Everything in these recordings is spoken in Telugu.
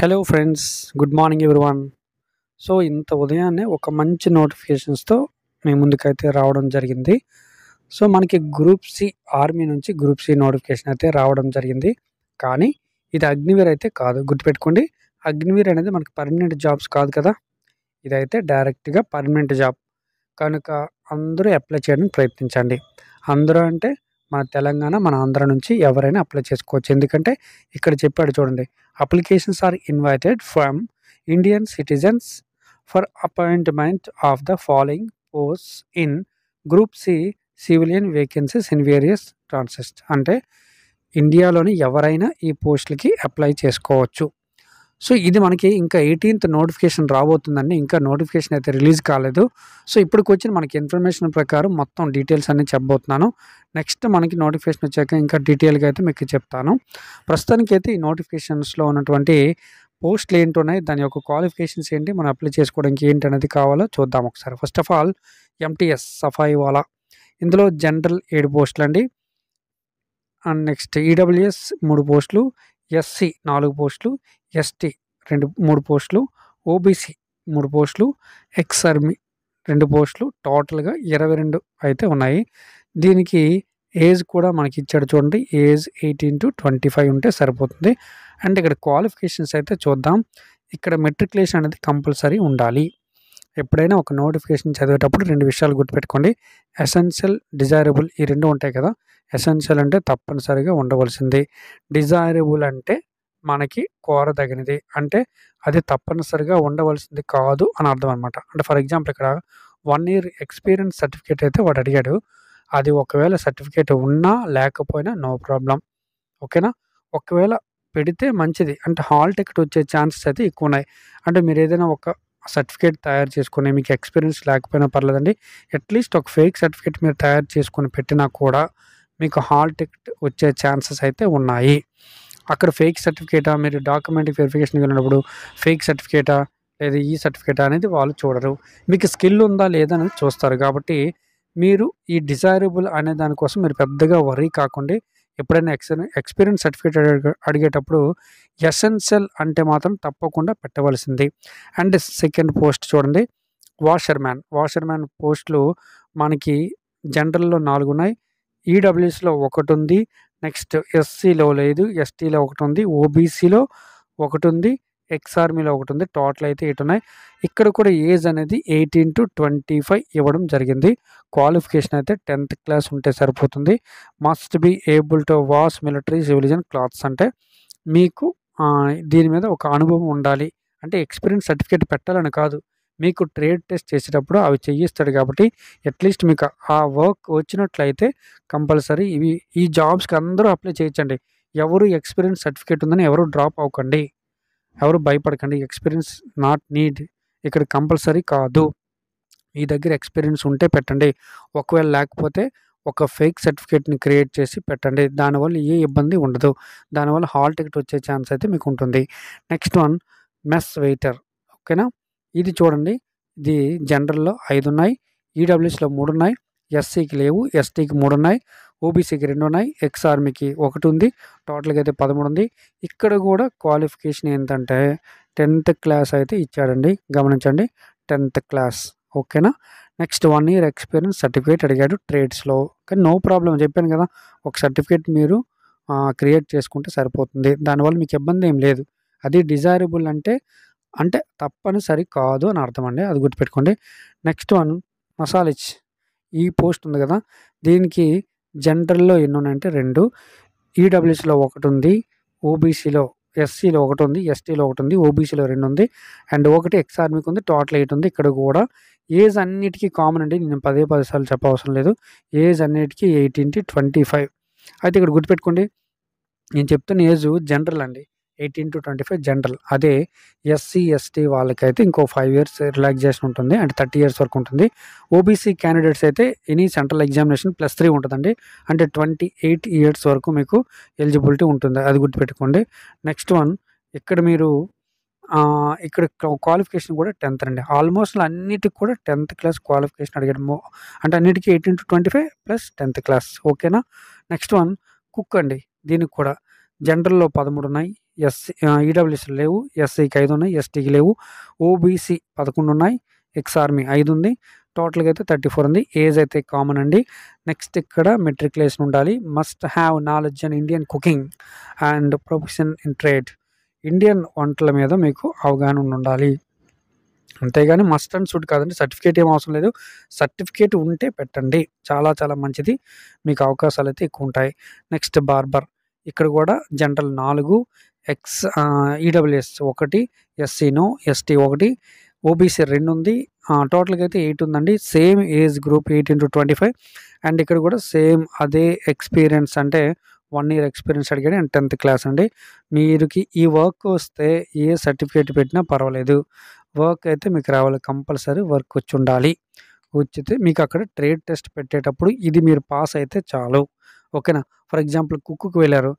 hello friends good morning one so ఇంత ఉదయాన్నే ఒక మంచి నోటిఫికేషన్స్తో మేము ముందుకైతే రావడం జరిగింది సో మనకి గ్రూప్ సి ఆర్మీ నుంచి గ్రూప్ సి నోటిఫికేషన్ అయితే రావడం జరిగింది కానీ ఇది అగ్నివీర్ అయితే కాదు గుర్తుపెట్టుకోండి అగ్నివీర్ అనేది మనకి పర్మనెంట్ జాబ్స్ కాదు కదా ఇదైతే డైరెక్ట్గా పర్మనెంట్ జాబ్ కనుక అందరూ అప్లై చేయడానికి ప్రయత్నించండి అందరూ అంటే మన తెలంగాణ మన ఆంధ్ర నుంచి ఎవరైనా అప్లై చేసుకోవచ్చు ఎందుకంటే ఇక్కడ చెప్పాడు చూడండి applications are invited from Indian citizens for appointment of the following posts in group C civilian vacancies in various trades అంటే ఇండియాలోని ఎవరైనా ఈ పోస్టులకి అప్లై చేసుకోవచ్చు సో ఇది మనకి ఇంకా ఎయిటీన్త్ నోటిఫికేషన్ రాబోతుందండి ఇంకా నోటిఫికేషన్ అయితే రిలీజ్ కాలేదు సో ఇప్పటికి వచ్చిన మనకి ఇన్ఫర్మేషన్ ప్రకారం మొత్తం డీటెయిల్స్ అన్ని చెప్పబోతున్నాను నెక్స్ట్ మనకి నోటిఫికేషన్ వచ్చాక ఇంకా డీటెయిల్గా అయితే మీకు చెప్తాను ప్రస్తుతానికి అయితే ఈ నోటిఫికేషన్స్లో ఉన్నటువంటి పోస్టులు ఉన్నాయి దాని యొక్క క్వాలిఫికేషన్స్ ఏంటి మనం అప్లై చేసుకోవడానికి ఏంటి అనేది కావాలో చూద్దాం ఒకసారి first of all MTS safai wala ఇందులో జనరల్ ఏడు పోస్టులు అండి అండ్ నెక్స్ట్ ఈడబ్ల్యూఎస్ మూడు పోస్టులు ఎస్సీ నాలుగు పోస్టులు ఎస్టీ రెండు మూడు పోస్టులు ఓబీసీ మూడు పోస్టులు ఎక్స్ ఆర్మీ రెండు పోస్టులు టోటల్గా ఇరవై రెండు అయితే ఉన్నాయి దీనికి ఏజ్ కూడా మనకి ఇచ్చాడు చూడండి age eighteen to twenty five ఉంటే సరిపోతుంది అండ్ ఇక్కడ క్వాలిఫికేషన్స్ అయితే చూద్దాం ఇక్కడ మెట్రికులేషన్ అనేది కంపల్సరీ ఉండాలి ఎప్పుడైనా ఒక నోటిఫికేషన్ చదివేటప్పుడు రెండు విషయాలు గుర్తుపెట్టుకోండి ఎసెన్షియల్ డిజైరబుల్ ఈ రెండు ఉంటాయి కదా ఎసెన్షియల్ అంటే తప్పనిసరిగా ఉండవలసింది డిజైరబుల్ అంటే మనకి కోరదగినది అంటే అది తప్పనిసరిగా ఉండవలసింది కాదు అని అర్థం అనమాట అంటే ఫర్ ఎగ్జాంపుల్ ఇక్కడ వన్ ఇయర్ ఎక్స్పీరియన్స్ సర్టిఫికేట్ అయితే వాడు అడిగాడు అది ఒకవేళ సర్టిఫికేట్ ఉన్నా లేకపోయినా నో ప్రాబ్లం ఓకేనా ఒకవేళ పెడితే మంచిది అంటే హాల్ టికెట్ వచ్చే ఛాన్సెస్ అయితే ఎక్కువ ఉన్నాయి అంటే మీరు ఏదైనా ఒక సర్టిఫికేట్ తయారు చేసుకునే మీకు ఎక్స్పీరియన్స్ లేకపోయినా పర్లేదండి అట్లీస్ట్ ఒక ఫేక్ సర్టిఫికేట్ మీరు తయారు చేసుకొని పెట్టినా కూడా మీకు హాల్ టికెట్ వచ్చే ఛాన్సెస్ అయితే ఉన్నాయి అక్కడ ఫేక్ సర్టిఫికేటా మీరు డాక్యుమెంట్ వెరిఫికేషన్కి వెళ్ళినప్పుడు ఫేక్ సర్టిఫికేటా లేదా ఈ సర్టిఫికేట్ అనేది వాళ్ళు చూడరు మీకు స్కిల్ ఉందా లేదా అనేది చూస్తారు కాబట్టి మీరు ఈ డిజైరబుల్ అనే దానికోసం మీరు పెద్దగా వరీ కాకుండా ఎప్పుడైనా ఎక్స్ ఎక్స్పీరియన్స్ సర్టిఫికేట్ అడిగేటప్పుడు ఎసెన్షియల్ అంటే మాత్రం తప్పకుండా పెట్టవలసింది అండ్ సెకండ్ పోస్ట్ చూడండి వాషర్మ్యాన్ వాషర్మ్యాన్ పోస్టులు మనకి జనరల్లో నాలుగు ఉన్నాయి ఈడబ్ల్యూఎస్లో ఒకటి ఉంది నెక్స్ట్ ఎస్సీలో లేదు ఎస్టీలో ఒకటి ఉంది ఓబీసీలో ఒకటి ఉంది ఎక్స్ ఆర్మీలో ఒకటి ఉంది టోటల్ అయితే ఎయిట్ ఉన్నాయి ఇక్కడ కూడా ఏజ్ అనేది ఎయిటీన్ టు ట్వంటీ ఫైవ్ ఇవ్వడం జరిగింది క్వాలిఫికేషన్ అయితే టెన్త్ క్లాస్ ఉంటే సరిపోతుంది must be able to wash military civilian clothes అంటే మీకు దీని మీద ఒక అనుభవం ఉండాలి అంటే ఎక్స్పీరియన్స్ సర్టిఫికేట్ పెట్టాలని కాదు మీకు ట్రేడ్ టెస్ట్ చేసేటప్పుడు అవి చేయిస్తాడు కాబట్టి అట్లీస్ట్ మీకు ఆ వర్క్ వచ్చినట్లయితే కంపల్సరీ ఇవి ఈ జాబ్స్కి అందరూ అప్లై చేయించండి ఎవరు ఎక్స్పీరియన్స్ సర్టిఫికేట్ ఉందని ఎవరు డ్రాప్ అవ్వకండి ఎవరు భయపడకండి ఎక్స్పీరియన్స్ నాట్ నీడ్ ఇక్కడ కంపల్సరీ కాదు మీ దగ్గర ఎక్స్పీరియన్స్ ఉంటే పెట్టండి ఒకవేళ లేకపోతే ఒక ఫేక్ సర్టిఫికేట్ని క్రియేట్ చేసి పెట్టండి దానివల్ల ఏ ఇబ్బంది ఉండదు దానివల్ల హాల్ టికెట్ వచ్చే ఛాన్స్ అయితే మీకు ఉంటుంది నెక్స్ట్ వన్ మెస్ వెయిటర్ ఓకేనా ఇది చూడండి ఇది జనరల్లో ఐదు ఉన్నాయి ఈడబ్ల్యూఎస్లో మూడు ఉన్నాయి ఎస్సీకి లేవు ఎస్టీకి మూడు ఉన్నాయి ఓబీసీకి రెండు ఉన్నాయి ఎక్స్ ఆర్మీకి ఒకటి ఉంది టోటల్గా అయితే పదమూడు ఉంది ఇక్కడ కూడా క్వాలిఫికేషన్ ఏంటంటే టెన్త్ క్లాస్ అయితే ఇచ్చాడండి గమనించండి టెన్త్ క్లాస్ ఓకేనా next one year experience certificate అడిగాడు ట్రేడ్స్లో కానీ నో ప్రాబ్లం చెప్పాను కదా ఒక సర్టిఫికేట్ మీరు క్రియేట్ చేసుకుంటే సరిపోతుంది దానివల్ల మీకు ఇబ్బంది ఏం లేదు అది డిజైరబుల్ అంటే అంటే తప్పనిసరి కాదు అని అర్థం అండి అది గుర్తుపెట్టుకోండి నెక్స్ట్ వన్ మసాలిచ్ ఈ పోస్ట్ ఉంది కదా దీనికి జనరల్లో ఎన్ని ఉన్నాయంటే రెండు ఈడబ్ల్యూసీలో ఒకటి ఉంది ఓబీసీలో ఎస్సీలో ఒకటి ఉంది ఎస్టీలో ఒకటి ఉంది ఓబీసీలో రెండు ఉంది అండ్ ఒకటి ఎక్స్ ఉంది టోటల్ ఎయిట్ ఉంది ఇక్కడ కూడా ఏజ్ అన్నిటికీ కామన్ అండి నేను పదే పది సార్లు చెప్పవసరం లేదు ఏజ్ అన్నిటికీ ఎయిటీన్ టు ట్వంటీ ఫైవ్ అయితే ఇక్కడ గుర్తుపెట్టుకోండి నేను చెప్తున్న ఏజ్ జనరల్ అండి eighteen to twenty five general అదే ఎస్సీ ఎస్టీ వాళ్ళకైతే ఇంకో ఫైవ్ ఇయర్స్ రిలాక్సేషన్ ఉంటుంది అండ్ థర్టీ ఇయర్స్ వరకు ఉంటుంది ఓబీసీ క్యాండిడేట్స్ అయితే any central examination plus three ఉంటుందండి అంటే ట్వంటీ ఎయిట్ ఇయర్స్ వరకు మీకు ఎలిజిబిలిటీ ఉంటుంది అది గుర్తుపెట్టుకోండి నెక్స్ట్ వన్ ఇక్కడ మీరు ఇక్కడ క్వాలిఫికేషన్ కూడా టెన్త్ అండి ఆల్మోస్ట్ అన్నిటికి కూడా టెన్త్ క్లాస్ క్వాలిఫికేషన్ అడిగాడు అంటే అన్నిటికీ eighteen to twenty five plus tenth class ఓకేనా నెక్స్ట్ వన్ కుక్ అండి దీనికి కూడా జనరల్లో పదమూడు ఉన్నాయి ఎస్ ఈడబ్ల్యూసీ లేవు ఎస్సీకి ఐదు ఉన్నాయి ఎస్టీకి లేవు ఓబీసీ పదకొండు ఉన్నాయి ఎక్స్ ఆర్మీ ఐదు ఉంది టోటల్గా అయితే థర్టీ ఫోర్ ఉంది ఏజ్ అయితే కామన్ అండి నెక్స్ట్ ఇక్కడ మెట్రికులేషన్ ఉండాలి must have knowledge and Indian cooking and profession in trade Indian వంటల మీద మీకు అవగాహన ఉండాలి అంతేగాని మస్ట్ అండ్ షుడ్ కాదండి సర్టిఫికేట్ ఏం అవసరం లేదు సర్టిఫికేట్ ఉంటే పెట్టండి చాలా చాలా మంచిది మీకు అవకాశాలు అయితే ఎక్కువ ఉంటాయి నెక్స్ట్ బార్బర్ ఇక్కడ కూడా జనరల్ నాలుగు ఎక్స్ ఈడబ్ల్యూఎస్ e ఒకటి e నో ఎస్టీ ఒకటి ఓబీసీ రెండు ఉంది టోటల్గా అయితే ఎయిట్ ఉందండి same age group eight into twenty five and ఇక్కడ కూడా సేమ్ అదే ఎక్స్పీరియన్స్ అంటే వన్ ఇయర్ ఎక్స్పీరియన్స్ అడిగాడు అండ్ టెన్త్ క్లాస్ అండి మీరుకి ఈ వర్క్ వస్తే ఏ సర్టిఫికేట్ పెట్టినా పర్వాలేదు వర్క్ అయితే మీకు రావాలి కంపల్సరీ వర్క్ వచ్చి ఉండాలి వచ్చితే మీకు అక్కడ ట్రేడ్ టెస్ట్ పెట్టేటప్పుడు ఇది మీరు పాస్ అయితే చాలు ఓకేనా ఫర్ ఎగ్జాంపుల్ కుక్కు వెళ్ళారు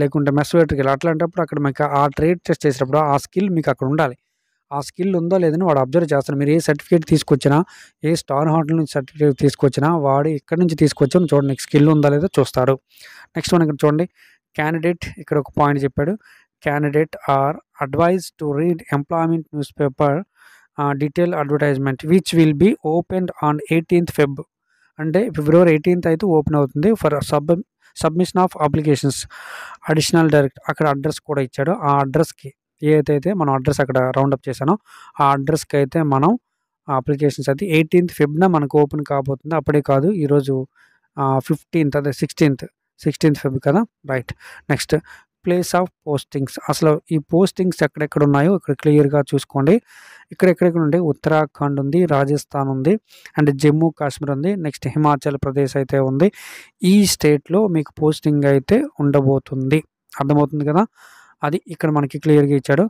లేకుంటే మెస్వేటర్కి వెళ్ళారు అట్లాంటప్పుడు అక్కడ మీకు ఆ ట్రేడ్ టెస్ట్ చేసేటప్పుడు ఆ స్కిల్ మీకు అక్కడ ఉండాలి ఆ స్కిల్ ఉందో లేదని వాడు అబ్జర్వ్ చేస్తారు మీరు ఏ సర్టిఫికేట్ తీసుకొచ్చినా ఏ స్టార్ హోటల్ నుంచి సర్టిఫికేట్ తీసుకొచ్చినా వాడు ఇక్కడ నుంచి తీసుకొచ్చాను చూడండి స్కిల్ ఉందా లేదో చూస్తారు నెక్స్ట్ మనం ఇక్కడ చూడండి క్యాండిడేట్ ఇక్కడ ఒక పాయింట్ చెప్పాడు candidate are advised to read employment news paper detail advertisement which will be open on eighteenth Feb అంటే ఫిబ్రవరి ఎయిటీన్త్ అయితే ఓపెన్ అవుతుంది for sub submission of applications additional direct అక్కడ అడ్రస్ కూడా ఇచ్చాడు ఆ అడ్రస్కి ఏదైతే మనం అడ్రస్ అక్కడ రౌండప్ చేశానో ఆ అడ్రస్కి అయితే మనం అప్లికేషన్స్ అయితే ఎయిటీన్త్ ఫిబ్న మనకు ఓపెన్ కాబోతుంది అప్పుడే కాదు ఈరోజు ఫిఫ్టీన్త్ అదే సిక్స్టీన్త్ సిక్స్టీన్త్ ఫిబ్ కదా right next place of postings అసలు ఈ పోస్టింగ్స్ ఎక్కడెక్కడ ఉన్నాయో ఇక్కడ క్లియర్గా చూసుకోండి ఇక్కడ ఎక్కడెక్కడ ఉంటే ఉత్తరాఖండ్ ఉంది రాజస్థాన్ ఉంది అండ్ జమ్మూ కాశ్మీర్ ఉంది నెక్స్ట్ హిమాచల్ ప్రదేశ్ అయితే ఉంది ఈ స్టేట్లో మీకు పోస్టింగ్ అయితే ఉండబోతుంది అర్థమవుతుంది కదా అది ఇక్కడ మనకి క్లియర్గా ఇచ్చాడు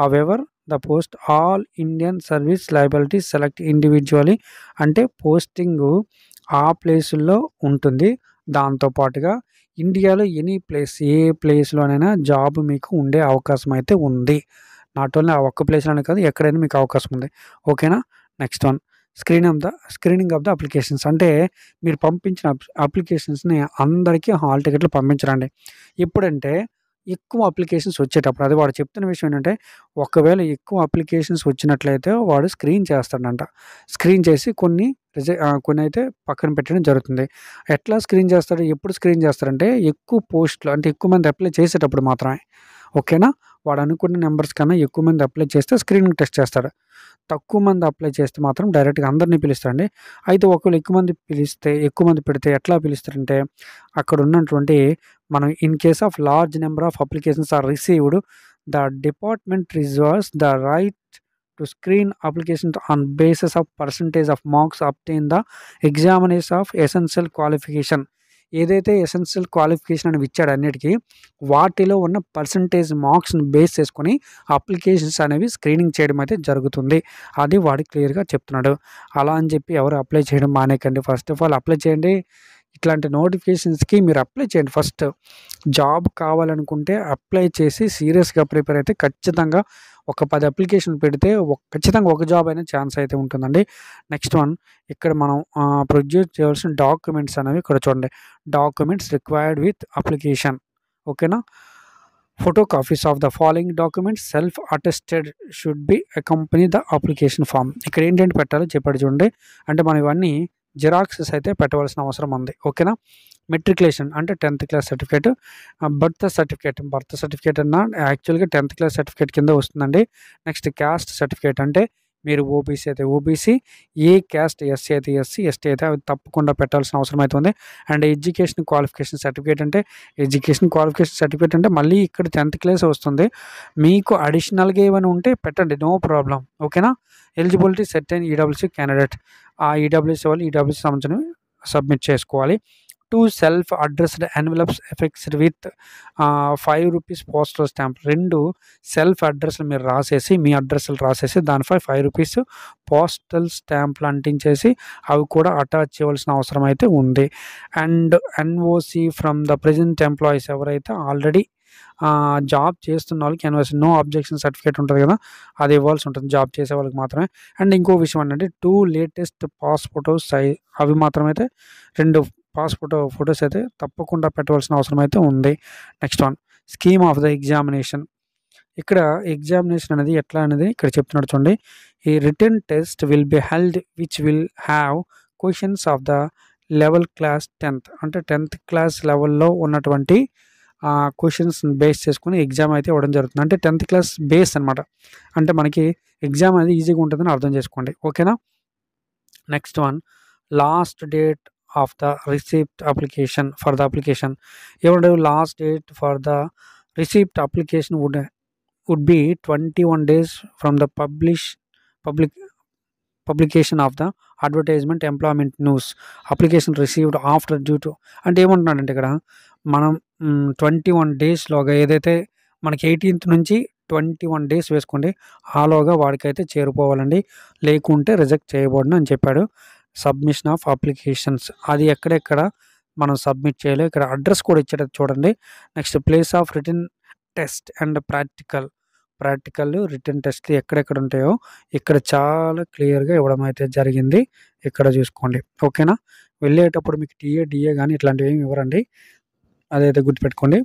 however the post all Indian service liability select individually అంటే పోస్టింగు ఆ ప్లేసుల్లో ఉంటుంది దాంతోపాటుగా ఇండియాలో ఎనీ ప్లేస్ ఏ ప్లేస్లోనైనా జాబ్ మీకు ఉండే అవకాశం అయితే ఉంది నాట్ ఓన్లీ ఆ ఒక్క ప్లేస్లోనే కాదు ఎక్కడైనా మీకు అవకాశం ఉంది ఓకేనా next one screen of the screening of the applications అంటే మీరు పంపించిన అప్లికేషన్స్ని అందరికీ హాల్ టికెట్లు పంపించరండి ఎప్పుడంటే ఎక్కువ అప్లికేషన్స్ వచ్చేటప్పుడు అది వాడు చెప్తున్న విషయం ఏంటంటే ఒకవేళ ఎక్కువ అప్లికేషన్స్ వచ్చినట్లయితే వాడు స్క్రీన్ చేస్తాడంట స్క్రీన్ చేసి కొన్ని రిజె కొన్ని అయితే పక్కన పెట్టడం జరుగుతుంది ఎట్లా స్క్రీన్ చేస్తాడు ఎప్పుడు స్క్రీన్ చేస్తారంటే ఎక్కువ పోస్ట్లు అంటే ఎక్కువ మంది అప్లై చేసేటప్పుడు మాత్రమే ఓకేనా వాడు అనుకున్న నెంబర్స్ కన్నా ఎక్కువ మంది అప్లై చేస్తే స్క్రీన్ టెస్ట్ చేస్తాడు తక్కువ మంది అప్లై చేస్తే మాత్రం డైరెక్ట్గా అందరినీ పిలుస్తారండి అయితే ఒకవేళ ఎక్కువ మంది పిలిస్తే ఎక్కువ మంది పెడితే ఎట్లా పిలుస్తారంటే అక్కడ ఉన్నటువంటి మనం in case of large number of applications are received the department reserves the right to screen applications on basis of percentage of marks obtain the examination of essential qualification ఏదైతే ఎసెన్షియల్ క్వాలిఫికేషన్ అని ఇచ్చాడు అన్నిటికీ వాటిలో ఉన్న పర్సంటేజ్ మార్క్స్ని బేస్ చేసుకొని అప్లికేషన్స్ అనేవి స్క్రీనింగ్ చేయడం అయితే జరుగుతుంది అది వాడు క్లియర్గా చెప్తున్నాడు అలా అని చెప్పి ఎవరు అప్లై చేయడం మానేకండి ఫస్ట్ ఆఫ్ ఆల్ అప్లై చేయండి ఇట్లాంటి నోటిఫికేషన్స్కి మీరు అప్లై చేయండి ఫస్ట్ జాబ్ కావాలనుకుంటే అప్లై చేసి సీరియస్గా ప్రిపేర్ అయితే ఖచ్చితంగా ఒక పది అప్లికేషన్ పెడితే ఖచ్చితంగా ఒక జాబ్ అయినా ఛాన్స్ అయితే ఉంటుందండి నెక్స్ట్ వన్ ఇక్కడ మనం ప్రొడ్యూస్ చేయాల్సిన డాక్యుమెంట్స్ అనేవి ఇక్కడ చూడండి డాక్యుమెంట్స్ రిక్వైర్డ్ విత్ అప్లికేషన్ ఓకేనా photo copies of the following documents self attested should be accompany the application form ఇక్కడ ఏంటంటే పెట్టాలో చెప్పాడు చూడండి అంటే మనం ఇవన్నీ జిరాక్సెస్ అయితే పెట్టవలసిన అవసరం ఉంది ఓకేనా మెట్రికులేషన్ అంటే tenth class certificate birth certificate birth certificate అన్న యాక్చువల్గా టెన్త్ క్లాస్ సర్టిఫికేట్ కింద వస్తుందండి నెక్స్ట్ క్యాస్ట్ సర్టిఫికేట్ అంటే మీరు ఓబీసీ అయితే ఓబీసీ ఏ క్యాస్ట్ ఎస్సీ అయితే ఎస్సీ ఎస్టీ అయితే అవి తప్పకుండా పెట్టాల్సిన అవసరం అయితే ఉంది అండ్ ఎడ్యుకేషన్ క్వాలిఫికేషన్ సర్టిఫికేట్ అంటే ఎడ్యుకేషన్ క్వాలిఫికేషన్ సర్టిఫికేట్ అంటే మళ్ళీ ఇక్కడ టెన్త్ క్లాస్ వస్తుంది మీకు అడిషనల్గా ఏమైనా ఉంటే పెట్టండి నో ప్రాబ్లం ఓకేనా ఎలిజిబిలిటీ సెట్ అయిన ఈడబ్ల్యూసీ క్యాండిడేట్ ఆ ఈడబ్ల్యూసీ e వాళ్ళు ఈడబ్ల్యూసీ e సంబంధించినవి సబ్మిట్ చేసుకోవాలి two self addressed envelopes affixed with five rupees postal stamp రెండు సెల్ఫ్ అడ్రస్లు మీరు రాసేసి మీ అడ్రస్లు రాసేసి దానిపై ఫైవ్ రూపీస్ పోస్టల్ స్టాంప్లు అంటించేసి అవి కూడా అటాచ్ చేయవలసిన అవసరం అయితే ఉంది and NOC from the present employees ఎవరైతే ఆల్రెడీ జాబ్ చేస్తున్న వాళ్ళకి ఎన్ఓసి నో అబ్జెక్షన్ సర్టిఫికేట్ ఉంటుంది కదా అది ఇవ్వాల్సి ఉంటుంది జాబ్ చేసే వాళ్ళకి మాత్రమే అండ్ ఇంకో విషయం ఏంటంటే టూ లేటెస్ట్ పాస్ సైజ్ అవి అవి మాత్రమైతే రెండు పాస్ ఫోటో ఫొటోస్ అయితే తప్పకుండా పెట్టవలసిన అవసరం అయితే ఉంది next one scheme of the examination ఇక్కడ ఎగ్జామినేషన్ అనేది ఎట్లా అనేది ఇక్కడ చెప్తున్నాడు చూడండి ఈ written test will be held which will have questions of the level class tenth అంటే టెన్త్ క్లాస్ లెవెల్లో ఉన్నటువంటి క్వశ్చన్స్ బేస్ చేసుకుని ఎగ్జామ్ అయితే ఇవ్వడం జరుగుతుంది అంటే టెన్త్ క్లాస్ బేస్ అనమాట అంటే మనకి ఎగ్జామ్ అనేది ఈజీగా ఉంటుందని అర్థం చేసుకోండి ఓకేనా next one last date of the receipt application for the application ఎవరు last date for the receipt application would would be twenty one days from the publish public publication of the advertisement employment news application received after due to అంటే ఏమంటున్నాడంటే ఇక్కడ మనం ట్వంటీ వన్ డేస్లోగా ఏదైతే మనకి ఎయిటీన్త్ నుంచి ట్వంటీ వన్ డేస్ వేసుకోండి ఆలోగా వాడికైతే చేరుకోవాలండి లేకుంటే రిజెక్ట్ చేయబడను అని చెప్పాడు సబ్మిషన్ ఆఫ్ అప్లికేషన్స్ అది ఎక్కడెక్కడ మనం సబ్మిట్ చేయాలి ఇక్కడ అడ్రస్ కూడా ఇచ్చేటట్టు చూడండి next place of written test and practical practical written టెస్ట్లు ఎక్కడెక్కడ ఉంటాయో ఇక్కడ చాలా క్లియర్గా ఇవ్వడం అయితే జరిగింది ఇక్కడ చూసుకోండి ఓకేనా వెళ్ళేటప్పుడు మీకు టీఏ డిఏ కానీ ఇట్లాంటివి ఏమి ఇవ్వరండి అదైతే గుర్తుపెట్టుకోండి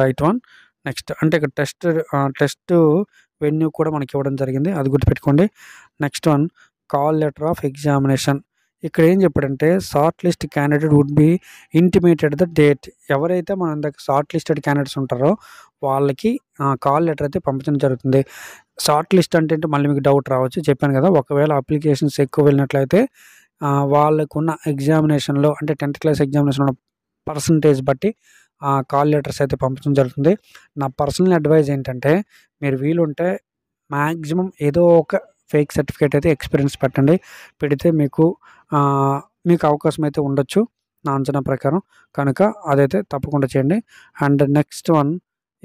రైట్ వన్ నెక్స్ట్ అంటే ఇక్కడ టెస్ట్ టెస్ట్ వెన్యూ కూడా మనకి ఇవ్వడం జరిగింది అది గుర్తుపెట్టుకోండి next one call letter of examination ఇక్కడ ఏం చెప్పాడంటే short list candidate would be intimated the date ఎవరైతే మన అందాక షార్ట్ లిస్టెడ్ క్యాండిడేట్స్ ఉంటారో వాళ్ళకి కాల్ లెటర్ అయితే పంపించడం జరుగుతుంది షార్ట్ లిస్ట్ అంటే మళ్ళీ మీకు డౌట్ రావచ్చు చెప్పాను కదా ఒకవేళ అప్లికేషన్స్ ఎక్కువ వెళ్ళినట్లయితే వాళ్ళకున్న ఎగ్జామినేషన్లో అంటే టెన్త్ క్లాస్ ఎగ్జామినేషన్ ఉన్న పర్సంటేజ్ బట్టి కాల్ లెటర్స్ అయితే పంపించడం జరుగుతుంది నా పర్సనల్ అడ్వైజ్ ఏంటంటే మీరు వీలుంటే మ్యాక్సిమం ఏదో ఒక ఫేక్ సర్టిఫికేట్ అయితే ఎక్స్పీరియన్స్ పెట్టండి పెడితే మీకు మీకు అవకాశం అయితే ఉండొచ్చు నా అంచనా ప్రకారం కనుక అదైతే తప్పకుండా చేయండి అండ్ నెక్స్ట్ వన్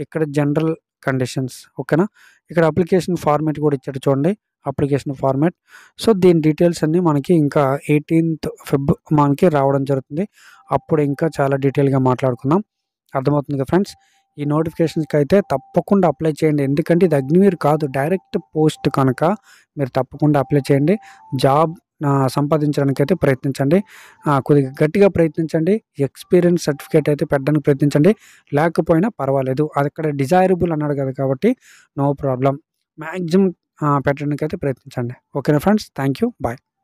ఇక్కడ జనరల్ కండిషన్స్ ఓకేనా ఇక్కడ అప్లికేషన్ ఫార్మేట్ కూడా ఇచ్చాడు చూడండి అప్లికేషన్ ఫార్మేట్ సో దీని డీటెయిల్స్ అన్నీ మనకి ఇంకా ఎయిటీన్త్ ఫిబ్ మనకి రావడం జరుగుతుంది అప్పుడు ఇంకా చాలా డీటెయిల్గా మాట్లాడుకుందాం అర్థమవుతుంది కదా ఫ్రెండ్స్ ఈ నోటిఫికేషన్స్కి అయితే తప్పకుండా అప్లై చేయండి ఎందుకంటే ఇది అగ్నివీర్ కాదు డైరెక్ట్ పోస్ట్ కనుక మీరు తప్పకుండా అప్లై చేయండి జాబ్ సంపాదించడానికి అయితే ప్రయత్నించండి కొద్దిగా గట్టిగా ప్రయత్నించండి ఎక్స్పీరియన్స్ సర్టిఫికేట్ అయితే పెట్టడానికి ప్రయత్నించండి లేకపోయినా పర్వాలేదు అది అక్కడ డిజైరబుల్ అన్నాడు కదా కాబట్టి నో ప్రాబ్లం మ్యాక్సిమం పెట్టడానికి అయితే ప్రయత్నించండి ఓకేనా ఫ్రెండ్స్ థ్యాంక్ యూ బాయ్